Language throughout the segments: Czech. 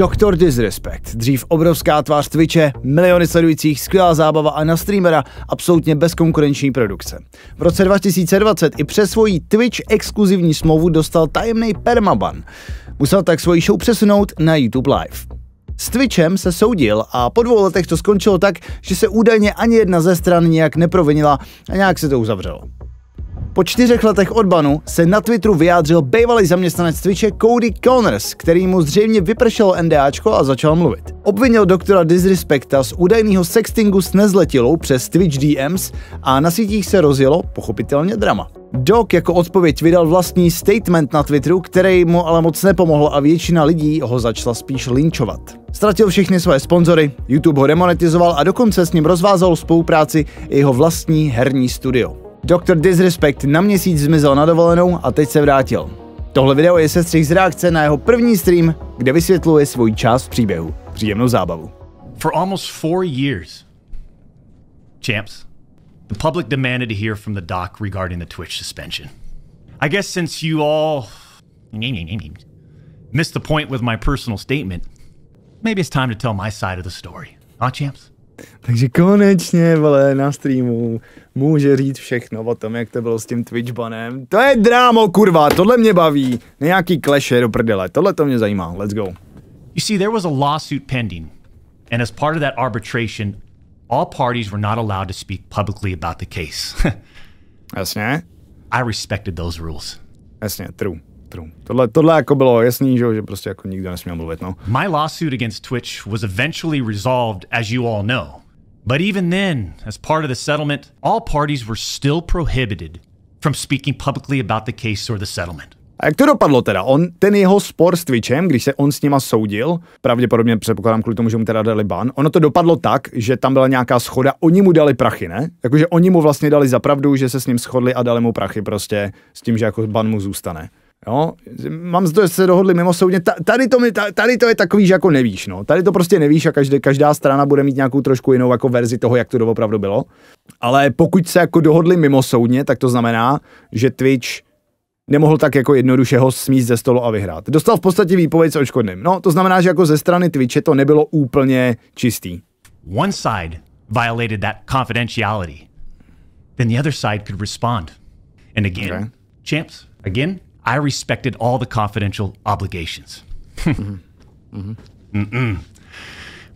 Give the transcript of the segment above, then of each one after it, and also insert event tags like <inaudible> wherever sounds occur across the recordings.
Dr. Disrespect, dřív obrovská tvář Twitche, miliony sledujících, skvělá zábava a na streamera absolutně bezkonkurenční produkce. V roce 2020 i přes svoji Twitch exkluzivní smlouvu dostal tajemný permaban. Musel tak svoji show přesunout na YouTube Live. S Twitchem se soudil a po dvou letech to skončilo tak, že se údajně ani jedna ze stran nějak neprovinila a nějak se to uzavřelo. Po čtyřech letech odbanu se na Twitteru vyjádřil bývalý zaměstnanec Twitche Cody Connors, který mu zřejmě vypršelo NDAčko a začal mluvit. Obvinil doktora Disrespecta z údajného sextingu s nezletilou přes Twitch DMs a na sítích se rozjelo pochopitelně drama. Doc jako odpověď vydal vlastní statement na Twitteru, který mu ale moc nepomohl a většina lidí ho začala spíš linčovat. Ztratil všechny své sponzory, YouTube ho demonetizoval a dokonce s ním rozvázal spolupráci i jeho vlastní herní studio. Dr. Disrespect na měsíc zmizel na dovolenou a teď se vrátil. Tohle video je sestřih z reakce na jeho první stream, kde vysvětluje svůj část příběhu. Příjemnou zábavu. For almost four years, champs, the public demanded to hear from the doc regarding the Twitch suspension. I guess since you all missed the point with my personal statement, maybe it's time to tell my side of the story. Huh, champs? Takže konečně, vole, na streamu může říct všechno o tom, jak to bylo s tím Twitch banem. To je drámo, kurva, tohle mě baví. Nějaký kleše do prdele, tohle to mě zajímá, let's go. You see, there was a lawsuit pending, and as part of that arbitration, all parties were not allowed to speak publicly about the case. <laughs> Jasně. I respected those rules. Jasně, true spektrum. Tohle, tohle jako bylo jasný, že, že prostě jako nikdo nesměl mluvit, no. My lawsuit against Twitch was eventually resolved, as you all know. But even then, as part of the settlement, all parties were still prohibited from speaking publicly about the case or the settlement. A jak to dopadlo teda? On, ten jeho spor s Twitchem, když se on s nima soudil, pravděpodobně předpokládám kvůli tomu, že mu teda dali ban, ono to dopadlo tak, že tam byla nějaká schoda, oni mu dali prachy, ne? Jakože oni mu vlastně dali za pravdu, že se s ním shodli a dali mu prachy prostě s tím, že jako ban mu zůstane. Jo? Mám zde že se dohodli mimo soudně. Tady to, mi, tady to je takový, že jako nevíš. No. Tady to prostě nevíš a každý, každá strana bude mít nějakou trošku jinou jako verzi toho, jak to doopravdu bylo. Ale pokud se jako dohodli mimo soudně, tak to znamená, že Twitch nemohl tak jako jednoduše ho smít ze stolu a vyhrát. Dostal v podstatě výpověď s očkodným. No, to znamená, že jako ze strany Twitche to nebylo úplně čistý. One side violated that confidentiality. Then the other side could respond. And again, okay. champs, again, i respected all the confidential obligations. mm-hmm. mm hmm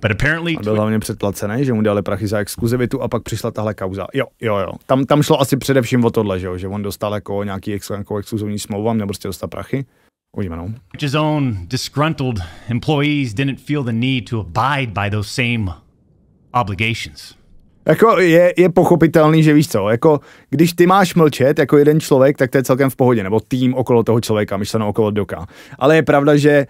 But apparently... A byl hlavně předplacený, že mu dali prachy za exkluzivitu a pak přišla tahle kauza. Jo, jo, jo. Tam, tam šlo asi především o tohle, že, jo? že on dostal jako nějaký ex, jako exkluzivní smlouvu a měl prostě dostat prachy. Uvidíme, no. His own disgruntled employees didn't feel the need to abide by those same obligations. Jako je, je pochopitelný, že víš co, jako když ty máš mlčet jako jeden člověk, tak to je celkem v pohodě, nebo tým okolo toho člověka, myšleno okolo doka. Ale je pravda, že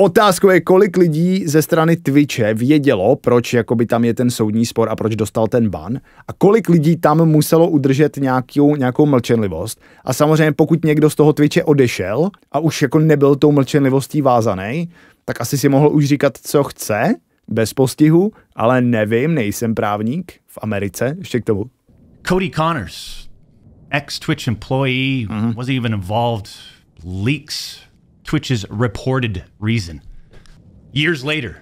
Otázkou je, kolik lidí ze strany Twitche vědělo, proč jakoby tam je ten soudní spor a proč dostal ten ban a kolik lidí tam muselo udržet nějakou, nějakou mlčenlivost. A samozřejmě pokud někdo z toho Twitche odešel a už jako nebyl tou mlčenlivostí vázaný, tak asi si mohl už říkat, co chce, bez postihu, ale nevím, nejsem právník v Americe, ještě k tomu. Cody Connors, ex-Twitch employee, mm-hmm. wasn't even involved. Leaks Twitch's reported reason. Years later,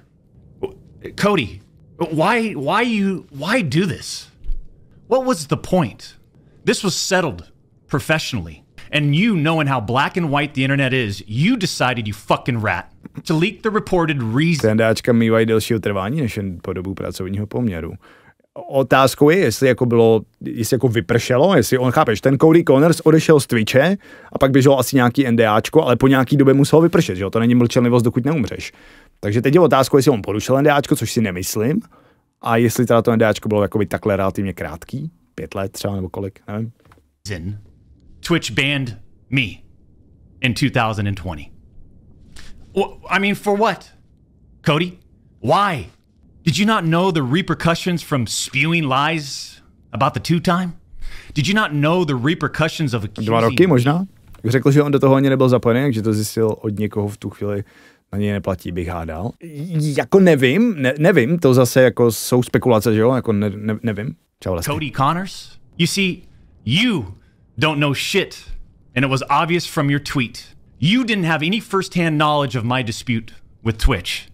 Cody, why, why you, why do this? What was the point? This was settled professionally. And you, knowing how black and white the internet is, you decided you fucking rat to leak the reported reason. Tendáčka mývají delšího trvání než jen po dobu pracovního poměru otázkou je, jestli jako bylo, jestli jako vypršelo, jestli on, chápeš, ten Cody Connors odešel z Twitche a pak běžel asi nějaký NDAčko, ale po nějaký době musel vypršet, že jo, to není mlčenlivost, dokud neumřeš. Takže teď je otázkou, jestli on porušil NDAčko, což si nemyslím, a jestli teda to NDAčko bylo jakoby takhle relativně krátký, pět let třeba nebo kolik, nevím. Twitch banned me in 2020. Well, I mean, for what? Cody, why? Did you not know the repercussions from spewing lies about the two time? Did you not know the repercussions of accusing... Dva roky možná? Řekl, že on do toho ani nebyl zapojený, takže to zjistil od někoho v tu chvíli, na něj neplatí, bych hádal. Jako nevím, ne, nevím, to zase jako jsou spekulace, že jo, jako ne, ne, nevím. Čau, Cody Connors, you see, you don't know shit, and it was obvious from your tweet. You didn't have any firsthand knowledge of my dispute with Twitch.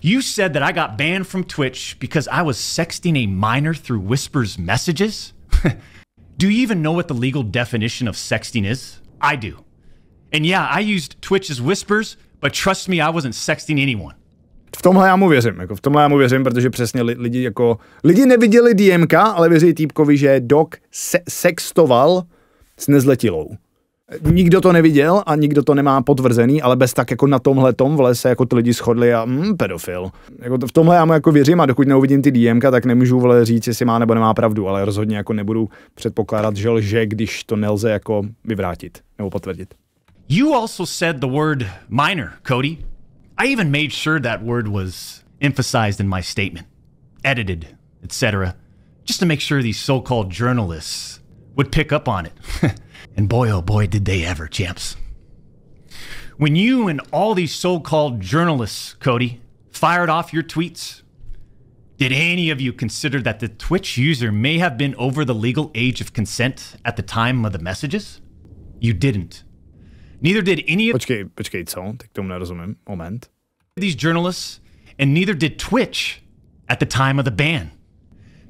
You said that I got banned from Twitch because I was sexting a minor through Whisper's messages? <laughs> do you even know what the legal definition of sexting is? I do. And yeah, I used Twitch's Whispers, but trust me, I wasn't sexting anyone. v tomhle já mu věřím, jako v tomhle já mu věřím, protože přesně lidi jako, lidi neviděli DMK, ale věří týpkovi, že Doc se- sextoval s nezletilou. Nikdo to neviděl a nikdo to nemá potvrzený, ale bez tak jako na tomhle tom v lese jako ty lidi shodli a mm, pedofil. Jako to, v tomhle já mu jako věřím a dokud neuvidím ty DMka, tak nemůžu vole říct, jestli má nebo nemá pravdu, ale rozhodně jako nebudu předpokládat, že lže, když to nelze jako vyvrátit nebo potvrdit. You also said the word minor, Cody. I even made sure that word was emphasized in my statement. Edited, etc. Just to make sure these so-called journalists would pick up on it. <laughs> and boy, oh boy, did they ever, champs. When you and all these so called journalists, Cody, fired off your tweets, did any of you consider that the Twitch user may have been over the legal age of consent at the time of the messages? You didn't. Neither did any of. Moment. These journalists, and neither did Twitch at the time of the ban.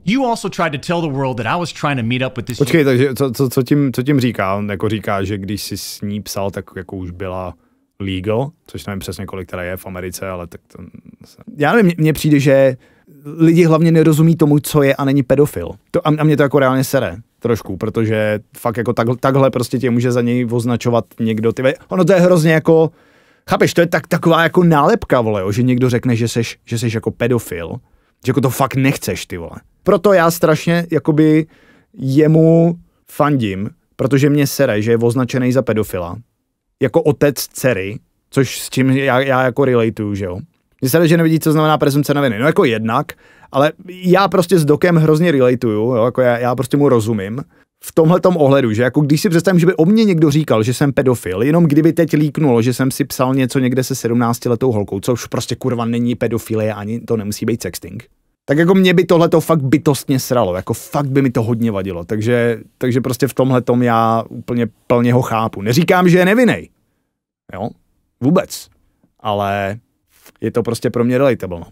You also tried to tell the world that I was trying to meet up with this. Počkej, takže co, co, co, tím, co tím říká? On jako říká, že když si s ní psal, tak jako už byla legal, což nevím přesně kolik teda je v Americe, ale tak to... Já nevím, mně přijde, že lidi hlavně nerozumí tomu, co je a není pedofil. To, a, a mě to jako reálně sere trošku, protože fakt jako tak, takhle prostě tě může za něj označovat někdo. Ty, ono to je hrozně jako, chápeš, to je tak, taková jako nálepka, vole, že někdo řekne, že seš, že seš jako pedofil že jako to fakt nechceš, ty vole. Proto já strašně, jakoby, jemu fandím, protože mě sere, že je označený za pedofila. Jako otec dcery, což s čím já, já jako relatuju, že jo. Mě sere, že nevidí, co znamená prezumce viny. No jako jednak, ale já prostě s Dokem hrozně relatuju, jo, jako já, já prostě mu rozumím v tomhle ohledu, že jako když si představím, že by o mně někdo říkal, že jsem pedofil, jenom kdyby teď líknulo, že jsem si psal něco někde se 17 letou holkou, což prostě kurva není pedofilie, ani to nemusí být sexting. Tak jako mě by tohle to fakt bytostně sralo, jako fakt by mi to hodně vadilo, takže, takže prostě v tomhle tom já úplně plně ho chápu. Neříkám, že je nevinej, jo, vůbec, ale je to prostě pro mě relatable. No.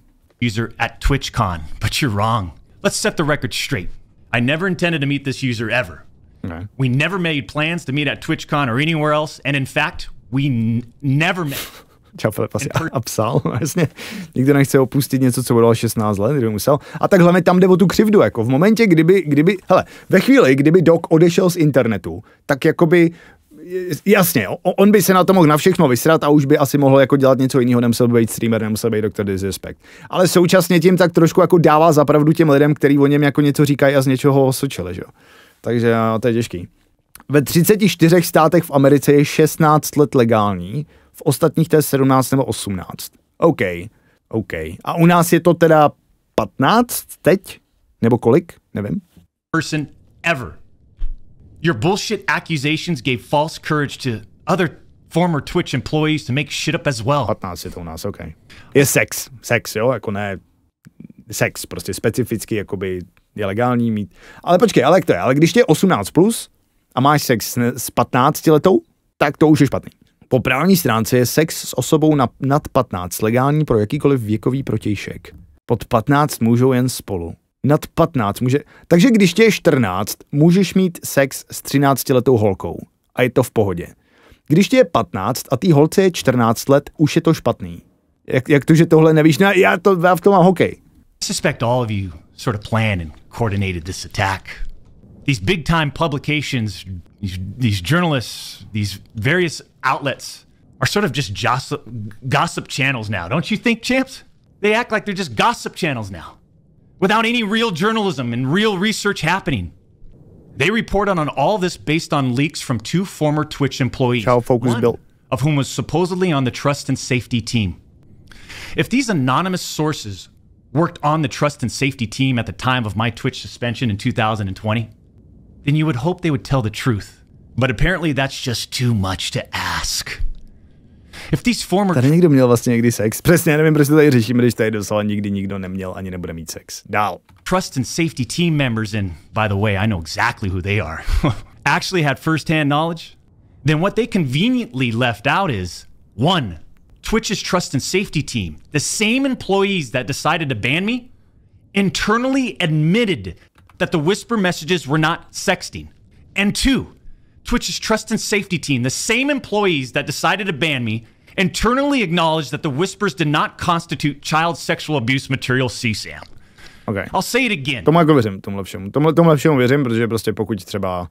User at TwitchCon, but you're wrong. Let's set the record straight. I never intended to meet this user ever. Okay. We never made plans to meet at TwitchCon or anywhere else, and in fact, we never met. <laughs> Čau Filip asi a psal, vlastně. <laughs> Nikdo nechce opustit něco, co bylo 16 let, kdyby musel. A tak hlavně tam jde o tu křivdu, jako v momentě, kdyby, kdyby, hele, ve chvíli, kdyby Doc odešel z internetu, tak jakoby jasně, on by se na to mohl na všechno vysrat a už by asi mohl jako dělat něco jiného, nemusel by být streamer, nemusel být doktor Disrespect. Ale současně tím tak trošku jako dává zapravdu těm lidem, kteří o něm jako něco říkají a z něčeho osočili, že jo. Takže to je těžký. Ve 34 státech v Americe je 16 let legální, v ostatních to je 17 nebo 18. OK, OK. A u nás je to teda 15 teď? Nebo kolik? Nevím. Person ever Your bullshit accusations gave false courage to other former Twitch employees to make shit up as well. 15 je to u nás, OK. Je sex. Sex, jo, jako ne sex, prostě specificky, jakoby je legální mít. Ale počkej, ale jak to je? Ale když tě je 18 plus a máš sex s 15 letou, tak to už je špatný. Po právní stránce je sex s osobou na, nad 15 legální pro jakýkoliv věkový protějšek. Pod 15 můžou jen spolu nad 15. Může... Takže když tě je 14, můžeš mít sex s 13-letou holkou a je to v pohodě. Když tě je 15 a ty holce je 14 let, už je to špatný. Jak, jak to, že tohle nevíš? No, já, to, já v tom mám hokej. I suspect all of you sort of planned and coordinated this attack. These big time publications, these, these journalists, these various outlets are sort of just gossip, gossip channels now, don't you think, champs? They act like they're just gossip channels now. without any real journalism and real research happening. They report on, all this based on leaks from two former Twitch employees. Child Focus one built. Of whom was supposedly on the trust and safety team. If these anonymous sources worked on the trust and safety team at the time of my Twitch suspension in 2020, then you would hope they would tell the truth. But apparently, that's just too much to ask. If these former... Tady někdo měl vlastně někdy sex. Přesně, nevím, proč to tady řešíme, když tady doslova nikdy nikdo neměl ani nebude mít sex. Dál. Trust and safety team members, and by the way, I know exactly who they are, <laughs> actually had first-hand knowledge, then what they conveniently left out is, one, Twitch's trust and safety team, the same employees that decided to ban me, internally admitted that the whisper messages were not sexting. And two, Twitch's trust and safety team, the same employees that decided to ban me, internally acknowledged that the whispers did not constitute child sexual abuse material CSAM. Okay. I'll say it again. Tomu jako věřím, tomhle všemu. Tomhle, tomhle všemu věřím, protože prostě pokud třeba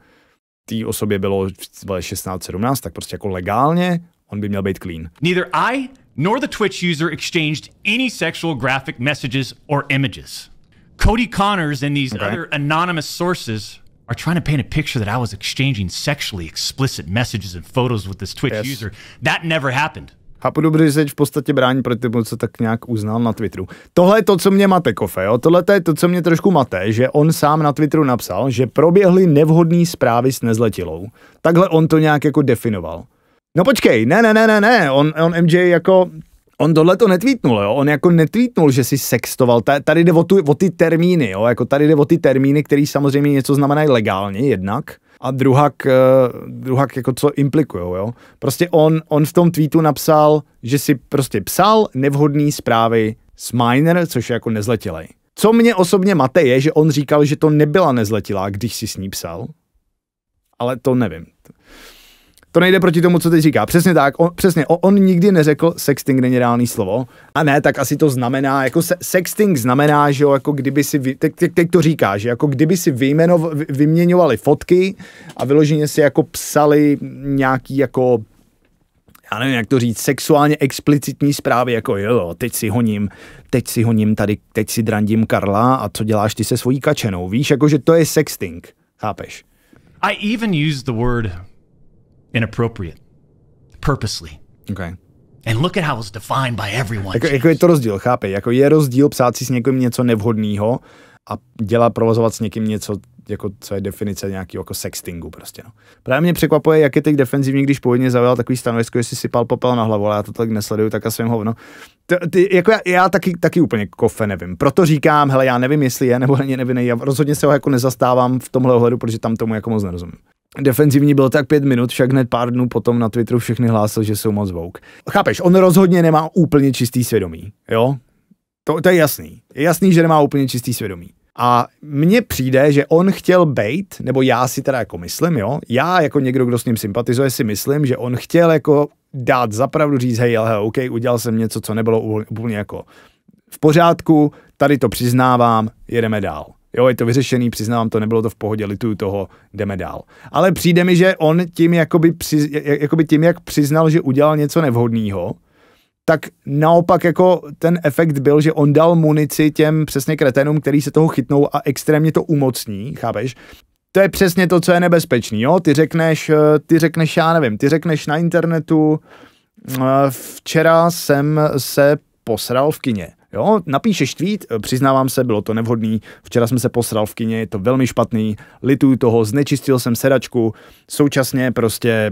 té osobě bylo 16-17, tak prostě jako legálně on by měl být clean. Neither I nor the Twitch user exchanged any sexual graphic messages or images. Cody Connors and these okay. other anonymous sources are trying to paint a picture that I was exchanging sexually explicit messages and photos with this Twitch yes. user. That never happened. Chápu dobře, že v podstatě brání proti tomu, co tak nějak uznal na Twitteru. Tohle je to, co mě mate, Kofe, jo? Tohle je to, co mě trošku mate, že on sám na Twitteru napsal, že proběhly nevhodné zprávy s nezletilou. Takhle on to nějak jako definoval. No počkej, ne, ne, ne, ne, ne, on, on MJ jako On tohle to netvítnul, jo? On jako netvítnul, že si sextoval. Tady jde o, tu, o ty termíny, jo? Jako tady jde o ty termíny, které samozřejmě něco znamenají legálně jednak a druhak, eh, druhak jako co implikují. jo. Prostě on, on v tom tweetu napsal, že si prostě psal nevhodné zprávy s minor, což je jako nezletilej. Co mě osobně mate je, že on říkal, že to nebyla nezletilá, když si s ní psal, ale to nevím. To nejde proti tomu, co teď říká. Přesně tak, on, přesně, on, nikdy neřekl sexting není reálný slovo. A ne, tak asi to znamená, jako se, sexting znamená, že jo, jako kdyby si, vy, teď, teď, teď to říká, že jako kdyby si vyjmenov, vyměňovali fotky a vyloženě si jako psali nějaký jako já nevím, jak to říct, sexuálně explicitní zprávy, jako jo, teď si honím, teď si honím tady, teď si drandím Karla a co děláš ty se svojí kačenou, víš, jakože to je sexting, chápeš? I even use the word inappropriate, purposely. Okay. And look at how was defined by everyone. Jako, jako je to rozdíl, chápej. Jako je rozdíl psát si s někým něco nevhodného a dělat, provozovat s někým něco, jako, co je definice nějakého jako sextingu prostě. No. Právě mě překvapuje, jak je teď defenzivní, když původně zavěl takový stanovisko, jestli sypal popel na hlavu, ale já to tak nesleduju, tak a svým hovno. To, ty, jako já, já taky, taky úplně kofe nevím. Proto říkám, hele, já nevím, jestli je nebo není nevinný. Já rozhodně se ho jako nezastávám v tomhle ohledu, protože tam tomu jako moc nerozumím defenzivní byl tak pět minut, však hned pár dnů potom na Twitteru všechny hlásil, že jsou moc vouk. Chápeš, on rozhodně nemá úplně čistý svědomí, jo? To, to je jasný. Je jasný, že nemá úplně čistý svědomí. A mně přijde, že on chtěl bejt, nebo já si teda jako myslím, jo, já jako někdo, kdo s ním sympatizuje, si myslím, že on chtěl jako dát zapravdu říct, hej, ale OK, udělal jsem něco, co nebylo úplně jako v pořádku, tady to přiznávám, jedeme dál. Jo, je to vyřešený, přiznám to, nebylo to v pohodě, lituju toho, jdeme dál. Ale přijde mi, že on tím, jakoby, při, jakoby tím jak přiznal, že udělal něco nevhodného, tak naopak jako ten efekt byl, že on dal munici těm přesně kretenům, který se toho chytnou a extrémně to umocní, chápeš? To je přesně to, co je nebezpečný, jo? Ty řekneš, eh, ty řekneš, já nevím, ty řekneš na internetu, eh, včera jsem se posral v kině. Jo, napíšeš tweet, eh, přiznávám se, bylo to nevhodný, včera jsem se posral v kině, je to velmi špatný, lituju toho, znečistil jsem sedačku, současně prostě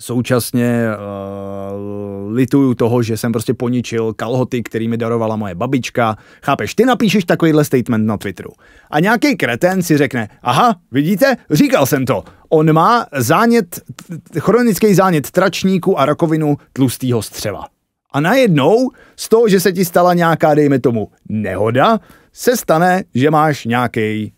Současně uh, lituju toho, že jsem prostě poničil kalhoty, který mi darovala moje babička. Chápeš, ty napíšeš takovýhle statement na Twitteru. A nějaký kreten si řekne, aha, vidíte, říkal jsem to. On má zánět, chronický zánět tračníku a rakovinu tlustého střeva. A najednou z toho, že se ti stala nějaká, dejme tomu, nehoda, se stane, že máš nějaký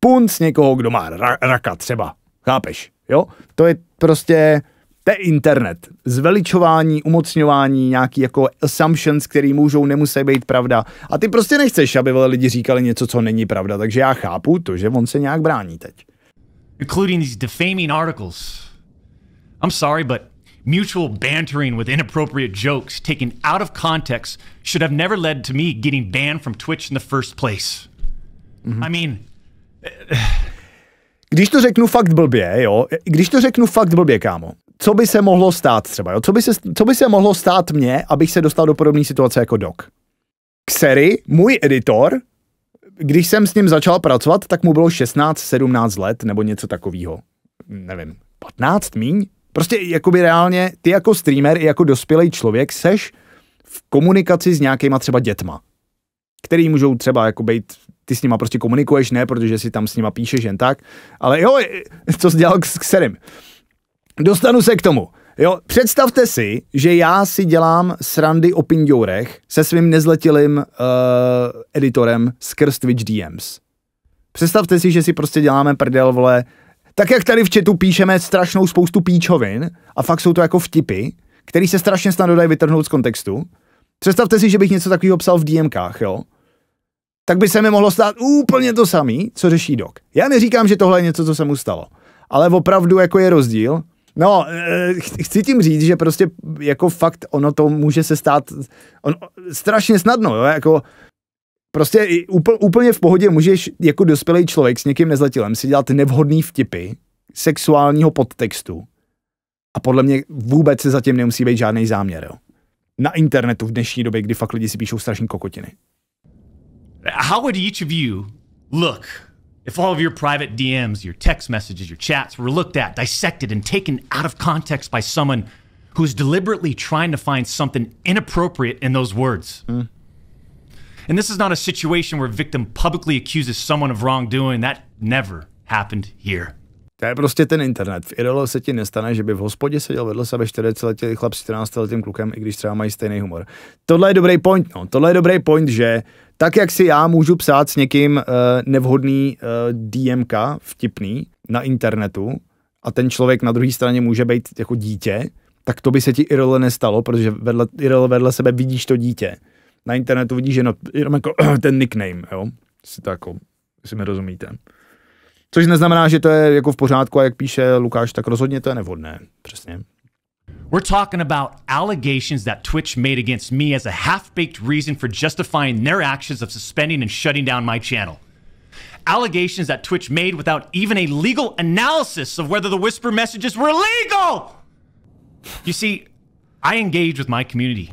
punc někoho, kdo má ra- raka třeba. Chápeš? Jo? To je prostě, to internet. Zveličování, umocňování, nějaký jako assumptions, který můžou, nemusí být pravda. A ty prostě nechceš, aby lidi říkali něco, co není pravda. Takže já chápu to, že on se nějak brání teď. Including these defaming articles. I'm sorry, but mutual bantering with inappropriate jokes taken out of context should have never led to me getting banned from Twitch in the first place. Mm-hmm. I mean. <sighs> Když to řeknu fakt blbě, jo, když to řeknu fakt blbě, kámo, co by se mohlo stát třeba, jo? Co, by se, co by se mohlo stát mně, abych se dostal do podobné situace jako Doc? Xery, můj editor, když jsem s ním začal pracovat, tak mu bylo 16-17 let nebo něco takového. Nevím, 15 míň? Prostě jakoby reálně ty jako streamer i jako dospělý člověk seš v komunikaci s nějakýma třeba dětma, který můžou třeba jako být ty s nima prostě komunikuješ, ne, protože si tam s nima píšeš jen tak, ale jo, co jsi dělal s Xerem. Dostanu se k tomu. Jo, představte si, že já si dělám srandy o pindourech se svým nezletilým uh, editorem skrz Twitch DMs. Představte si, že si prostě děláme prdel, vole, tak jak tady v četu píšeme strašnou spoustu píčovin, a fakt jsou to jako vtipy, který se strašně snadno dají vytrhnout z kontextu. Představte si, že bych něco takového psal v DMkách, jo? Tak by se mi mohlo stát úplně to samý, co řeší dok. Já neříkám, že tohle je něco, co se mu stalo. Ale opravdu jako je rozdíl. No, e, chci tím říct, že prostě jako fakt ono to může se stát on, strašně snadno, jo? Jako Prostě úplně v pohodě můžeš jako dospělý člověk s někým nezletilem si dělat nevhodný vtipy sexuálního podtextu. A podle mě vůbec se zatím nemusí být žádný záměr. Jo. Na internetu v dnešní době, kdy fakt lidi si píšou strašní kokotiny. How would each of you look if all of your private DMs, your text messages, your chats were looked at, dissected and taken out of context by someone who's deliberately trying to find something inappropriate in those words? Mm. And this is not a situation where victim publicly accuses someone of wrongdoing. That never happened here. To je prostě ten internet. V Idolu se ti nestane, že by v hospodě seděl vedle sebe 40-letý chlap s 14-letým klukem, i když třeba mají stejný humor. Tohle je dobrý point, no. Tohle je dobrý point, že tak, jak si já můžu psát s někým uh, nevhodný uh, eh, DMK, vtipný, na internetu, a ten člověk na druhé straně může být jako dítě, tak to by se ti IRL nestalo, protože vedle, IRL vedle sebe vidíš to dítě na internetu vidíš jenom, jenom jako <clears throat> ten nickname, jo, si to jako, si mi rozumíte. Což neznamená, že to je jako v pořádku a jak píše Lukáš, tak rozhodně to je nevhodné, přesně. We're talking about allegations that Twitch made against me as a half baked reason for justifying their actions of suspending and shutting down my channel. Allegations that Twitch made without even a legal analysis of whether the whisper messages were legal. You see, I engage with my community.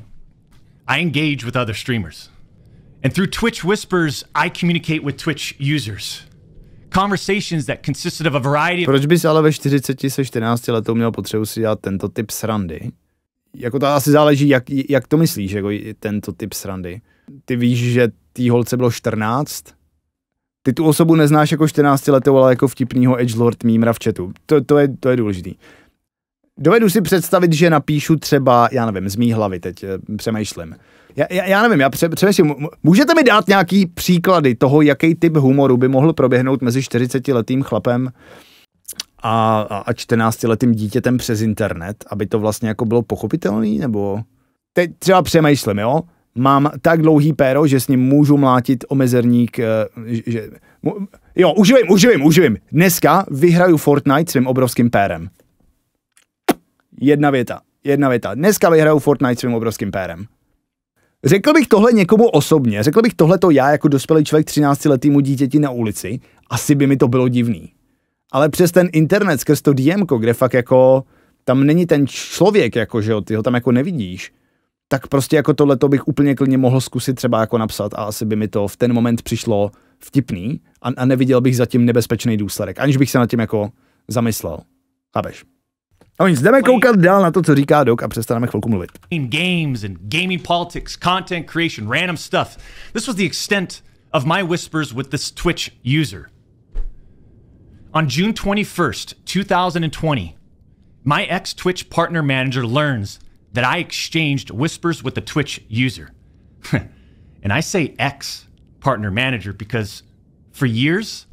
I engage with other streamers. And through Twitch Whispers, I communicate with Twitch users. Conversations that consisted of a variety of... Proč bys ale ve 40 se 14 letou měl potřebu si dělat tento typ srandy? Jako to asi záleží, jak, jak to myslíš, jako tento typ srandy. Ty víš, že tý holce bylo 14? Ty tu osobu neznáš jako 14 letou, ale jako vtipnýho edgelord mímra v chatu. To, to, je, to je důležitý. Dovedu si představit, že napíšu třeba, já nevím, z mý hlavy teď eh, přemýšlím. Já, já, já nevím, já pře- přemýšlím, můžete mi dát nějaký příklady toho, jaký typ humoru by mohl proběhnout mezi 40-letým chlapem a, a 14-letým dítětem přes internet, aby to vlastně jako bylo pochopitelný, nebo... Teď třeba přemýšlím, jo? Mám tak dlouhý péro, že s ním můžu mlátit o mezerník, eh, že... Jo, uživím, uživím, uživím. Dneska vyhraju Fortnite svým obrovským pérem. Jedna věta. Jedna věta. Dneska vyhraju Fortnite svým obrovským pérem. Řekl bych tohle někomu osobně, řekl bych tohle to já jako dospělý člověk 13 letýmu dítěti na ulici, asi by mi to bylo divný. Ale přes ten internet, skrz to DM, kde fakt jako tam není ten člověk, jako že jo, ty ho tam jako nevidíš, tak prostě jako tohle to bych úplně klidně mohl zkusit třeba jako napsat a asi by mi to v ten moment přišlo vtipný a, a neviděl bych zatím nebezpečný důsledek, aniž bych se nad tím jako zamyslel. Chápeš? Oni zdeme koukat dál na to, co říká Doc a přestaneme chvilku mluvit. In games and gaming politics, content creation, random stuff. This was the extent of my whispers with this Twitch user. On June 21st, 2020, my ex Twitch partner manager learns that I exchanged whispers with a Twitch user. <laughs> and I say ex partner manager because for years,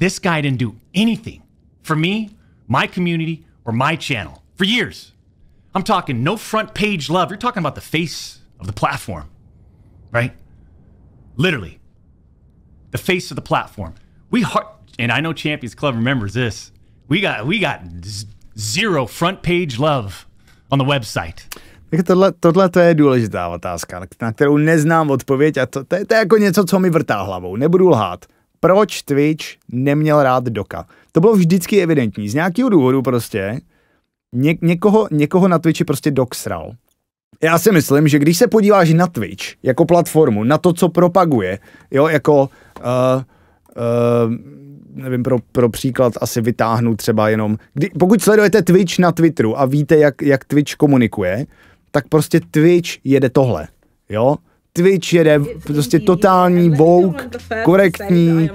this guy didn't do anything for me, my community, or my channel for years. I'm talking no front page love. You're talking about the face of the platform, right? Literally, the face of the platform. We heart, and I know Champions Club remembers this. We got we got zero front page love on the website. Tak tohle, tohle to je důležitá otázka, na kterou neznám odpověď a to, to, je, to je jako něco, co mi vrtá hlavou, nebudu lhát. proč Twitch neměl rád Doka. To bylo vždycky evidentní. Z nějakého důvodu prostě ně, někoho, někoho na Twitchi prostě Dok sral. Já si myslím, že když se podíváš na Twitch jako platformu, na to, co propaguje, jo, jako uh, uh, nevím, pro, pro příklad asi vytáhnu třeba jenom, kdy, pokud sledujete Twitch na Twitteru a víte, jak, jak Twitch komunikuje, tak prostě Twitch jede tohle, jo, Twitch jede prostě totální vouk, korektní,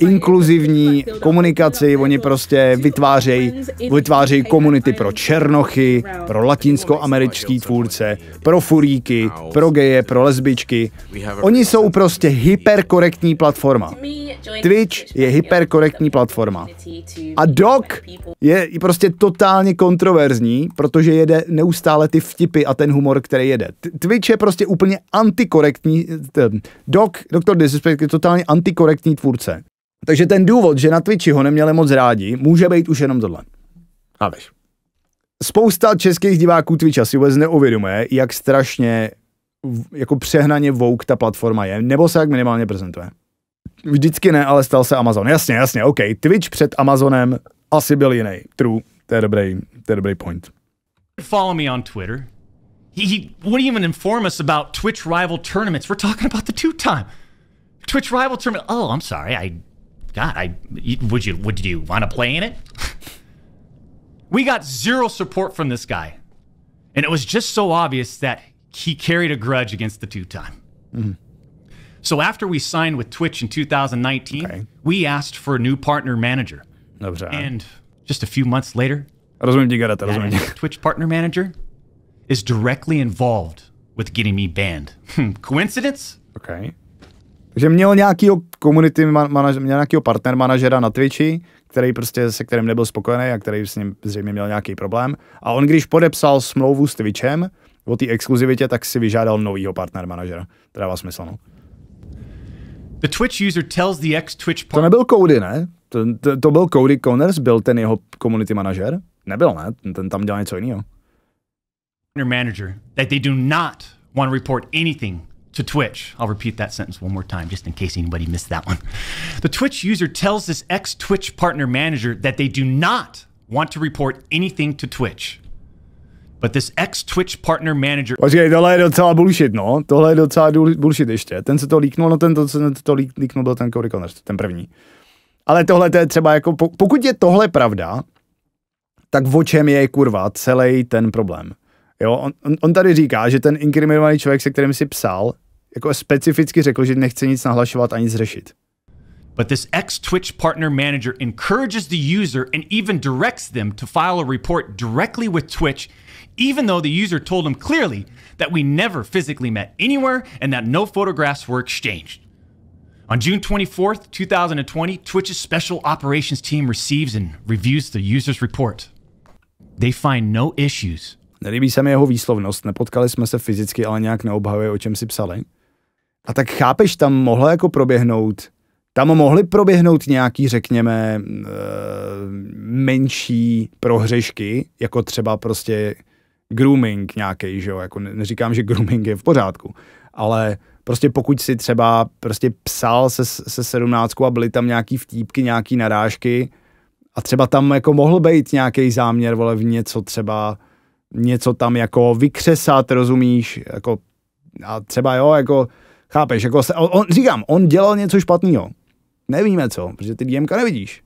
inkluzivní komunikaci, oni prostě vytvářejí vytvářejí komunity pro černochy, pro latinskoamerický tvůrce, pro furíky, pro geje, pro lesbičky. Oni jsou prostě hyperkorektní platforma. Twitch je hyperkorektní platforma. A Doc je prostě totálně kontroverzní, protože jede neustále ty vtipy a ten humor, který jede. Twitch je prostě úplně antikorektní antikorektní, eh, dok, doktor Disrespect je totálně antikorektní tvůrce. Takže ten důvod, že na Twitchi ho neměli moc rádi, může být už jenom tohle. A víš. Spousta českých diváků Twitcha si vůbec neuvědomuje, jak strašně jako přehnaně vouk ta platforma je, nebo se jak minimálně prezentuje. Vždycky ne, ale stal se Amazon. Jasně, jasně, OK. Twitch před Amazonem asi byl jiný. True. To je dobrý, to je dobrý point. Follow me on Twitter. He, he wouldn't even inform us about Twitch rival tournaments. We're talking about the two time Twitch rival tournament. Oh, I'm sorry. I, God, I would you would you want to play in it? <laughs> we got zero support from this guy, and it was just so obvious that he carried a grudge against the two time. Mm-hmm. So after we signed with Twitch in 2019, okay. we asked for a new partner manager. No uh, and just a few months later, I don't when you got it. That was when <laughs> Twitch partner manager is directly involved with getting me banned. Hmm, coincidence? Okay. Takže měl nějakýho community manažera, měl nějakýho partner manažera na Twitchi, který prostě se kterým nebyl spokojený a který s ním zřejmě měl nějaký problém. A on, když podepsal smlouvu s Twitchem o té exkluzivitě, tak si vyžádal novýho partner manažera. To dává smysl, no. The Twitch user tells the ex-Twitch To nebyl Cody, ne? To, to, to byl Cody Connors, byl ten jeho community manažer? Nebyl, ne? Ten, ten tam dělal něco jiného manager that they do not want to report anything to Twitch. I'll repeat that sentence one more time just in case anybody missed that one. The Twitch user tells this ex Twitch partner manager that they do not want to report anything to Twitch. But this ex Twitch partner manager. Počkej, tohle je docela bullshit, no. Tohle je docela bullshit ještě. Ten se to líknul, no ten to, ten to líknul byl ten Cody Connors, ten první. Ale tohle to je třeba jako, pokud je tohle pravda, tak o čem je kurva celý ten problém? Jo, on, on, on tady říká, že ten inkriminovaný člověk, se kterým si psal, jako specificky řekl, že nechce nic nahlašovat But this ex Twitch partner manager encourages the user and even directs them to file a report directly with Twitch, even though the user told him clearly that we never physically met anywhere and that no photographs were exchanged. On June 24th, 2020, Twitch's special operations team receives and reviews the user's report. They find no issues Nelíbí se mi jeho výslovnost, nepotkali jsme se fyzicky, ale nějak neobhavuje, o čem si psali. A tak chápeš, tam mohla jako proběhnout, tam mohly proběhnout nějaký, řekněme, eh, menší prohřešky, jako třeba prostě grooming nějaký, že jo, jako neříkám, že grooming je v pořádku, ale prostě pokud si třeba prostě psal se, se sedmnáctkou a byly tam nějaký vtípky, nějaký narážky a třeba tam jako mohl být nějaký záměr, vole, v něco třeba něco tam jako vykřesat, rozumíš, jako a třeba jo, jako chápeš, jako se, on, říkám, on dělal něco špatného. Nevíme co, protože ty DMka nevidíš.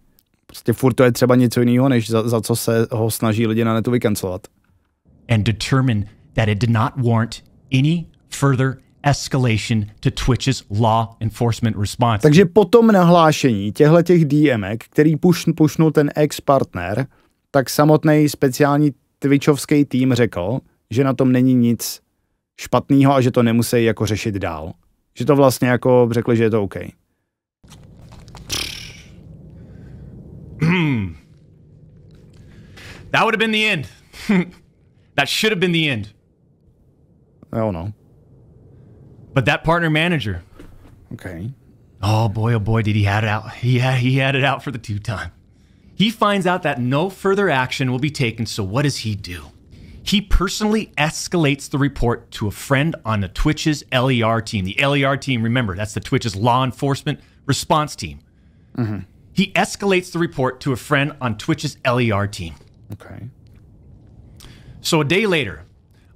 Prostě furt to je třeba něco jiného, než za, za co se ho snaží lidi na netu vykancelovat. And determine that it did not warrant any further escalation to Twitch's law enforcement response. Takže po tom nahlášení těchto těch DMek, který pušnul ten ex-partner, tak samotný speciální twitchovský tým řekl, že na tom není nic špatného a že to nemusí jako řešit dál. Že to vlastně jako řekli, že je to OK. <clears throat> That would have been the end. <laughs> that should have been the end. Jo, no. But that partner manager. Okay. Oh boy, oh boy, did he had it out. He he had it out for the two time. He finds out that no further action will be taken, so what does he do? He personally escalates the report to a friend on the Twitch's LER team. The LER team, remember, that's the Twitch's law enforcement response team. Mm-hmm. He escalates the report to a friend on Twitch's LER team. Okay. So a day later,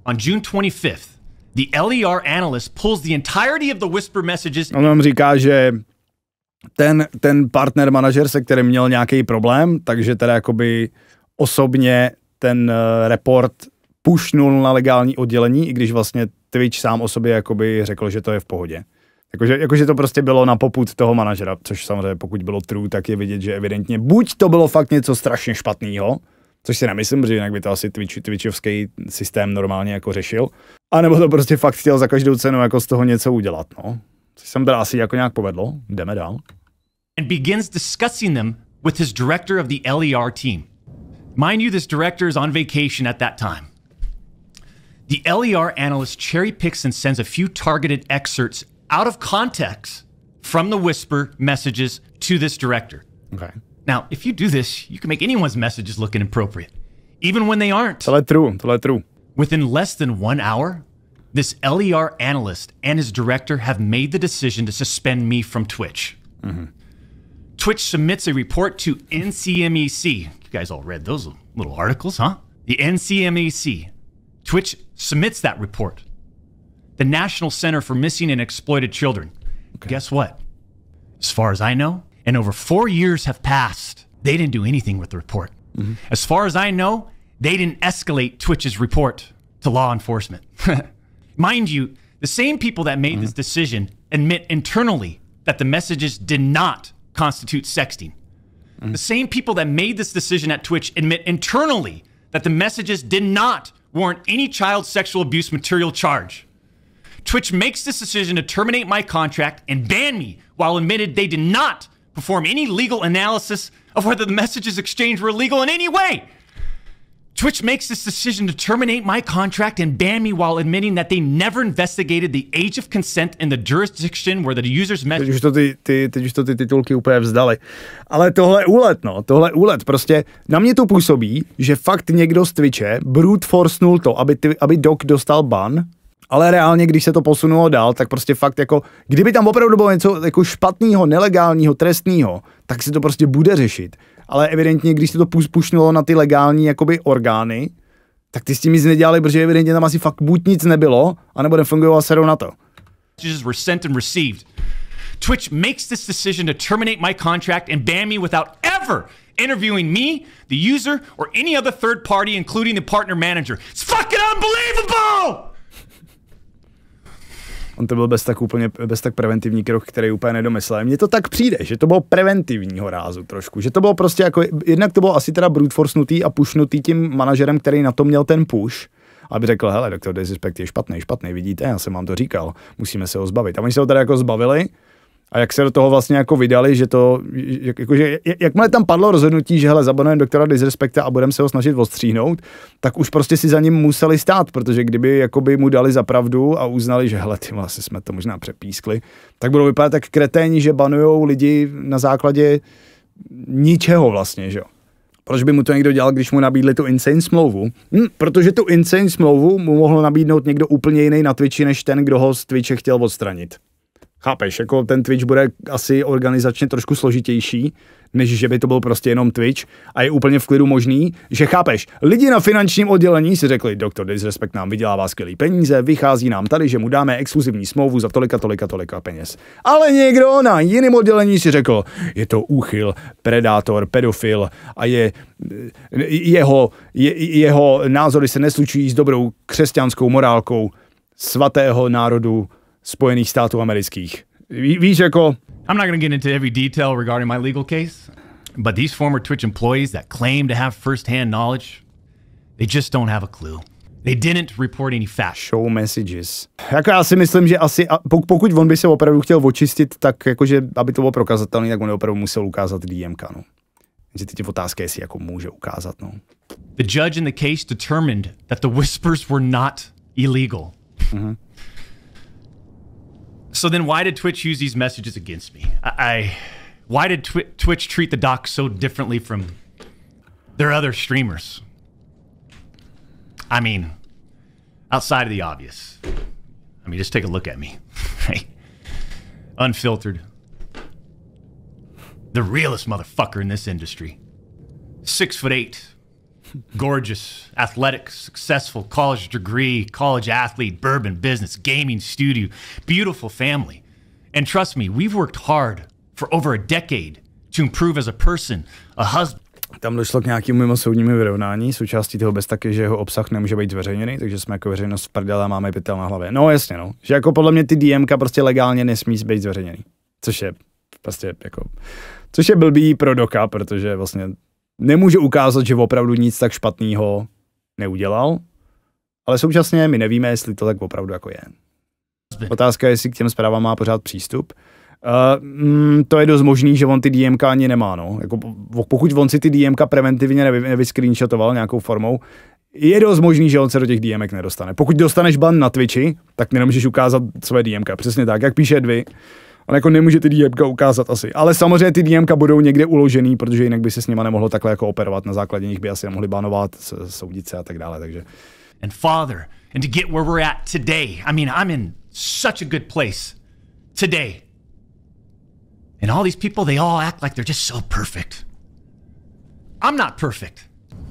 on June 25th, the LER analyst pulls the entirety of the whisper messages. On nom du gars, ten, ten partner manažer, se kterým měl nějaký problém, takže teda jakoby osobně ten eh, report pušnul na legální oddělení, i když vlastně Twitch sám o sobě jakoby řekl, že to je v pohodě. Jakože, jakože to prostě bylo na poput toho manažera, což samozřejmě pokud bylo true, tak je vidět, že evidentně buď to bylo fakt něco strašně špatného, což si nemyslím, že jinak by to asi Twitch, Twitchovský systém normálně jako řešil, anebo to prostě fakt chtěl za každou cenu jako z toho něco udělat, no. jsem teda asi jako nějak povedlo. Jdeme dál. And begins discussing them with his director of the LER team. Mind you, this director is on vacation at that time. The LER analyst cherry picks and sends a few targeted excerpts out of context from the whisper messages to this director. Okay. Now, if you do this, you can make anyone's messages look inappropriate, even when they aren't. Tohle je true, tohle je through. Within less than one hour, this LER analyst and his director have made the decision to suspend me from Twitch. Mm-hmm. Twitch submits a report to NCMEC. You guys all read those little articles, huh? The NCMEC. Twitch submits that report. The National Center for Missing and Exploited Children. Okay. Guess what? As far as I know, and over four years have passed, they didn't do anything with the report. Mm-hmm. As far as I know, they didn't escalate Twitch's report to law enforcement. <laughs> Mind you, the same people that made mm-hmm. this decision admit internally that the messages did not constitute sexting. Mm-hmm. The same people that made this decision at Twitch admit internally that the messages did not warrant any child sexual abuse material charge. Twitch makes this decision to terminate my contract and ban me while admitted they did not perform any legal analysis of whether the messages exchanged were legal in any way. Twitch makes this decision to terminate my contract and ban me while admitting that they never investigated the age of consent in the jurisdiction where the user's met. Teď už to ty, ty, teď už to ty titulky úplně vzdali. Ale tohle je úlet, no, tohle je úlet. Prostě na mě to působí, že fakt někdo z Twitche brute forcenul to, aby, ty, aby Doc dostal ban, ale reálně, když se to posunulo dál, tak prostě fakt jako, kdyby tam opravdu bylo něco jako špatného, nelegálního, trestného, tak se to prostě bude řešit ale evidentně, když se to pušnulo na ty legální jakoby orgány, tak ty s tím nic nedělali, protože evidentně tam asi fakt buď nic nebylo, anebo nefungovalo se na to. Twitch makes this decision to terminate my contract and ban me without ever interviewing me, the user, or any other third party, including the partner manager. It's fucking unbelievable! On to byl bez tak úplně, bez tak preventivní krok, který úplně nedomyslel. Mně to tak přijde, že to bylo preventivního rázu trošku, že to bylo prostě jako, jednak to bylo asi teda brute a pušnutý tím manažerem, který na to měl ten push, aby řekl, hele, doktor Disrespect je špatný, špatný, vidíte, já jsem vám to říkal, musíme se ho zbavit. A oni se ho teda jako zbavili, a jak se do toho vlastně jako vydali, že to, jak, jakože, jakmile tam padlo rozhodnutí, že hele, zabanujeme doktora Disrespekta a budeme se ho snažit odstříhnout, tak už prostě si za ním museli stát, protože kdyby jakoby mu dali za pravdu a uznali, že hele, ty vlastně jsme to možná přepískli, tak budou vypadat tak kreténi, že banujou lidi na základě ničeho vlastně, že jo. Proč by mu to někdo dělal, když mu nabídli tu insane smlouvu? Hm, protože tu insane smlouvu mu mohl nabídnout někdo úplně jiný na Twitchi, než ten, kdo ho z Twitche chtěl odstranit. Chápeš, jako ten Twitch bude asi organizačně trošku složitější, než že by to byl prostě jenom Twitch a je úplně v klidu možný, že chápeš, lidi na finančním oddělení si řekli, doktor Disrespect nám vydělává skvělý peníze, vychází nám tady, že mu dáme exkluzivní smlouvu za tolika, tolika, tolika peněz. Ale někdo na jiném oddělení si řekl, je to úchyl, predátor, pedofil a je, jeho, je, jeho názory se neslučují s dobrou křesťanskou morálkou svatého národu Spojených států amerických. víš, jako... I'm not going to get into every detail regarding my legal case, but these former Twitch employees that claim to have first-hand knowledge, they just don't have a clue. They didn't report any facts. Show messages. Jako já si myslím, že asi, pokud on by se opravdu chtěl očistit, tak jakože, aby to bylo prokazatelné, tak on opravdu musel ukázat DMK, no. Že ty je otázka, jestli jako může ukázat, no. The judge in the case determined that the whispers were not illegal. Mm-hmm so then why did Twitch use these messages against me? I, I why did Twi Twitch treat the doc so differently from their other streamers? I mean, outside of the obvious. I mean, just take a look at me, <laughs> right? Unfiltered. The realest motherfucker in this industry. Six foot eight, Gorgeous, athletic, successful, college degree, college athlete, bourbon business, gaming studio, beautiful family. And trust me, we've worked hard for over a decade to improve as a person, a husband. Tam došlo k nějakému mimosoudnímu vyrovnání, součástí toho bez taky, že jeho obsah nemůže být zveřejněný, takže jsme jako veřejnost v prdele a máme pytel na hlavě. No jasně, no. Že jako podle mě ty DMK prostě legálně nesmí být zveřejněný. Což je prostě jako, což je blbý pro doka, protože vlastně nemůže ukázat, že opravdu nic tak špatného neudělal, ale současně my nevíme, jestli to tak opravdu jako je. Otázka je, jestli k těm zprávám má pořád přístup. Uh, mm, to je dost možný, že on ty DMK ani nemá. No. Jako, pokud on si ty DMK preventivně nevy, nevyscreenshotoval nějakou formou, je dost možný, že on se do těch DMek nedostane. Pokud dostaneš ban na Twitchi, tak nemůžeš ukázat své DMK. Přesně tak, jak píše Uh, On jako nemůže ty DMka ukázat asi. Ale samozřejmě ty DMka budou někde uložený, protože jinak by se s nima nemohlo takhle jako operovat. Na základě nich by asi mohli banovat, soudit se a tak dále. Takže. And father, and to get where we're at today. I mean, I'm in such a good place today. And all these people, they all act like they're just so perfect. I'm not perfect.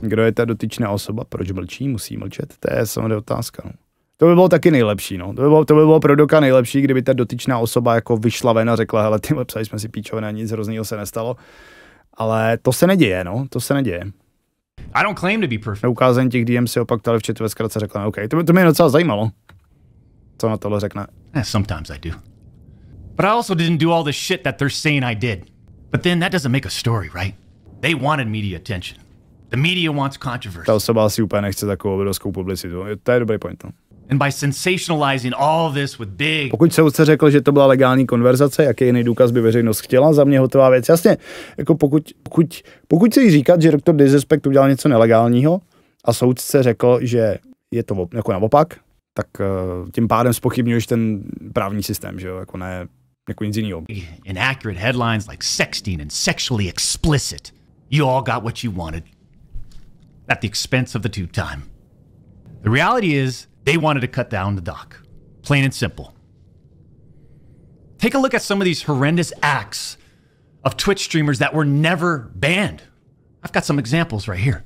Kdo je ta dotyčná osoba? Proč mlčí? Musí mlčet? To je samozřejmě otázka. No. To by bylo taky nejlepší, no. To by bylo, to by bylo pro Doka nejlepší, kdyby ta dotyčná osoba jako vyšla ven a řekla, hele, ty psali jsme si a nic hroznýho se nestalo. Ale to se neděje, no, to se neděje. I don't claim to be perfect. Na ukázání těch DM si opak tady v chatu ve zkratce řekla, OK, to, by, to mě docela zajímalo, co na tohle řekne. Eh, sometimes I do. But I also didn't do all the shit that they're saying I did. But then that doesn't make a story, right? They wanted media attention. The media wants controversy. Ta osoba asi úplně nechce takovou obrovskou publicitu. To je dobrý point. No. And by sensationalizing all this with big... Pokud soudce řekl, že to byla legální konverzace, jaký jiný důkaz by veřejnost chtěla, za mě hotová věc. Jasně, jako pokud, pokud, pokud se jí říkat, že doktor Disrespect udělal něco nelegálního a soudce řekl, že je to jako naopak, tak eh, tím pádem spochybňuješ ten právní systém, že jo, jako ne, jako nic jiného. Inaccurate headlines like sexting and sexually explicit. You all got what you wanted. At the expense of the two time. The reality is They wanted to cut down the dock. Plain and simple. Take a look at some of these horrendous acts of Twitch streamers that were never banned. I've got some examples right here.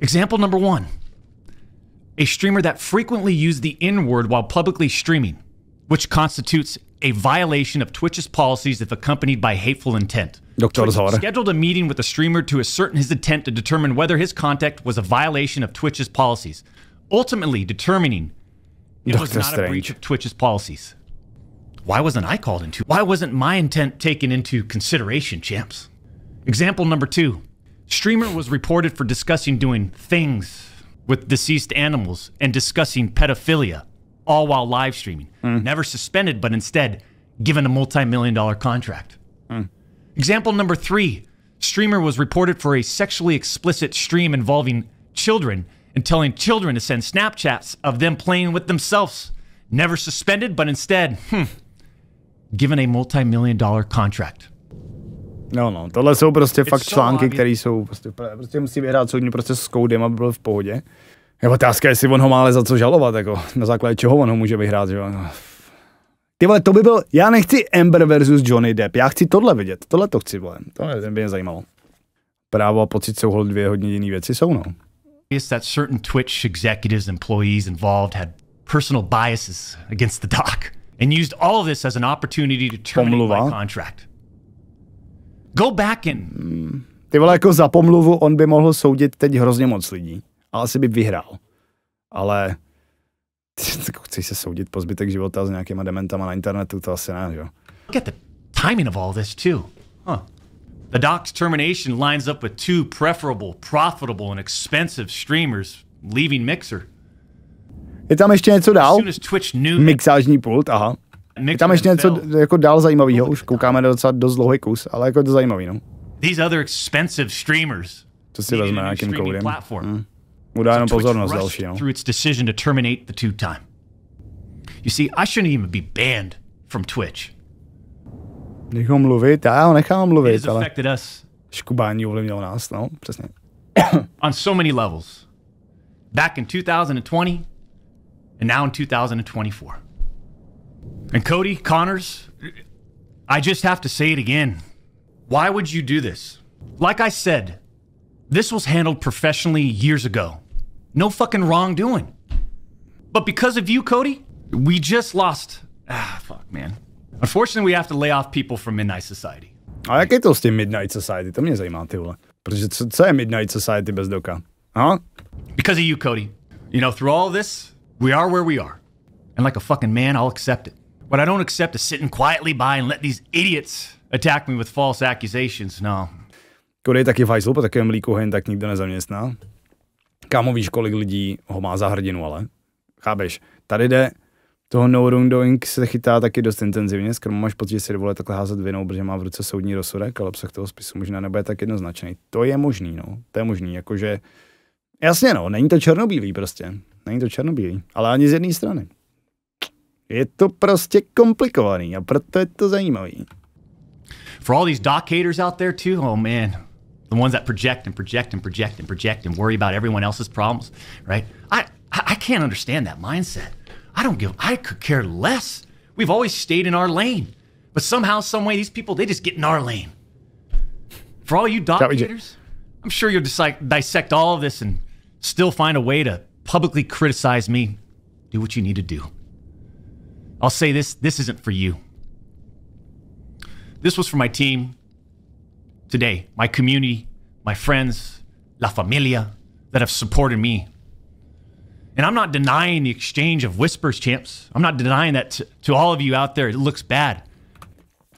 Example number one a streamer that frequently used the N word while publicly streaming, which constitutes a violation of Twitch's policies if accompanied by hateful intent. Twitch scheduled a meeting with the streamer to ascertain his intent to determine whether his conduct was a violation of Twitch's policies ultimately determining it Doctor was not Strange. a breach of Twitch's policies. Why wasn't I called into? Why wasn't my intent taken into consideration, champs? Example number two. Streamer was reported for discussing doing things with deceased animals and discussing pedophilia, all while live streaming. Mm. Never suspended, but instead given a multi million dollar contract. Mm. Example number three streamer was reported for a sexually explicit stream involving children and telling children to send Snapchats of them playing with themselves, never suspended, but instead, hmm, given a multi-million dollar contract. No, no, tohle jsou prostě It's fakt so články, které jsou prostě, prostě musí vyhrát soudní prostě s koudem, aby byl v pohodě. Je otázka, jestli on ho má ale za co žalovat, jako na základě čeho on ho může vyhrát, že jo. Ty vole, to by byl, já nechci Amber versus Johnny Depp, já chci tohle vidět, tohle to chci, vole, to by mě zajímalo. Právo a pocit jsou dvě hodně jiné věci, jsou no obvious that certain Twitch executives, employees involved had personal biases against the doc and used all of this as an opportunity to terminate my contract. Go back in. Hmm. Ty vole, jako za pomluvu on by mohl soudit teď hrozně moc lidí. A asi by vyhrál. Ale <laughs> chci se soudit po zbytek života s nějakýma dementama na internetu, to asi ne, jo. Look at the timing of all this too. Huh. The doc's termination lines up with two preferable, profitable, and expensive streamers leaving Mixer. Je tam ještě něco dál? Mixážní pult, aha. Je tam ještě něco jako dál zajímavého, už koukáme na docela dost dlouhý kus, ale jako to zajímavý, no. These other expensive streamers. To si vezme nějakým koudem. Hmm. Udá jenom pozornost další, no. Through its decision to terminate the two time. You see, I shouldn't even be banned from Twitch. Nech ho mluvit, já ho nechám mluvit, ale škubání ovlivnilo nás, no, přesně. <coughs> On so many levels. Back in 2020 and now in 2024. And Cody, Connors, I just have to say it again. Why would you do this? Like I said, this was handled professionally years ago. No fucking wrongdoing. But because of you, Cody, we just lost. Ah, fuck, man. Unfortunately, we have to lay off people from Midnight Society. A jak je to s tím Midnight Society? To mě zajímá, ty vole. Protože co, co je Midnight Society bez doka? Aha. Because of you, Cody. You know, through all this, we are where we are. And like a fucking man, I'll accept it. What I don't accept is sitting quietly by and let these idiots attack me with false accusations, no. Cody je taky v hajzlu, po takovém líku hen tak nikdo nezaměstná. Kámo, víš, kolik lidí ho má za hrdinu, ale? Chápeš? Tady jde toho no room doing se chytá taky dost intenzivně, skoro máš pocit, že si dovolí takhle házet vinou, protože má v ruce soudní rozsudek, ale obsah toho spisu možná nebude tak jednoznačný. To je možný, no, to je možný, jakože, jasně no, není to černobílý prostě, není to černobílý, ale ani z jedné strany. Je to prostě komplikovaný a proto je to zajímavý. For all these doc haters out there too, oh man, the ones that project and project and project and project and worry about everyone else's problems, right? I, I can't understand that mindset. I don't give, I could care less. We've always stayed in our lane. But somehow, some way, these people, they just get in our lane. For all you doctors, I'm sure you'll dissect, dissect all of this and still find a way to publicly criticize me. Do what you need to do. I'll say this this isn't for you. This was for my team today, my community, my friends, La Familia that have supported me And I'm not denying the exchange of whispers, champs. I'm not denying that to, to all of you out there. It looks bad.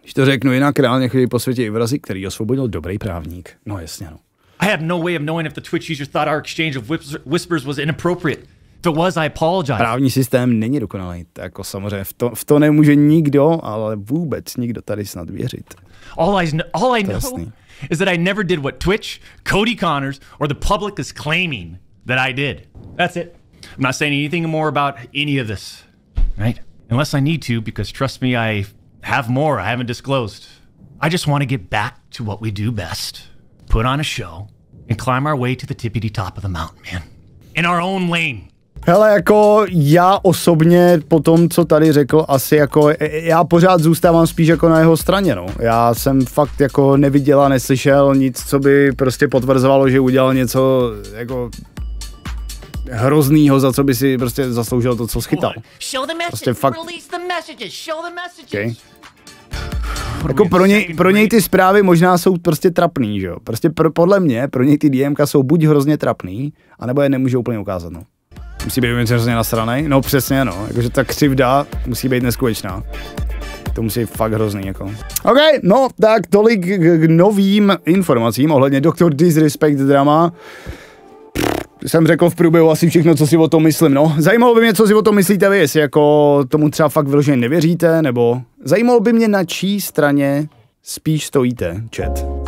Když to řeknu jinak, reálně chodí po světě i vrazy, který osvobodil dobrý právník. No jasně, no. I have no way of knowing if the Twitch user thought our exchange of whispers was inappropriate. If it was, I apologize. Právní systém není dokonalý, to jako samozřejmě v to, v to nemůže nikdo, ale vůbec nikdo tady snad věřit. All I, know, all I know is that I never did what Twitch, Cody Connors, or the public is claiming that I did. That's it. I'm not saying anything more about any of this, right? Unless I need to, because trust me, I have more I haven't disclosed. I just want to get back to what we do best put on a show and climb our way to the tippity top of the mountain, man. In our own lane. Hele, jako já osobně po tom, co tady řekl, asi jako e, e, já pořád zůstávám spíš jako na jeho straně, no. Já jsem fakt jako neviděl a neslyšel nic, co by prostě potvrzovalo, že udělal něco jako hroznýho, za co by si prostě zasloužil to, co schytal. Prostě fakt... Okay. Pro jako pro něj, pro něj ty zprávy možná jsou prostě trapný, že jo? Prostě pro, podle mě, pro něj ty DMka jsou buď hrozně trapný, anebo je nemůže úplně ukázat, no. Musí být hrozně nasraný, no přesně, no. Jakože ta křivda musí být neskutečná. To musí fakt hrozný, jako. OK, no, tak tolik k novým informacím ohledně Dr. Disrespect drama jsem řekl v průběhu asi všechno, co si o tom myslím. No, zajímalo by mě, co si o tom myslíte vy, jestli jako tomu třeba fakt vyloženě nevěříte, nebo zajímalo by mě, na čí straně spíš stojíte, chat.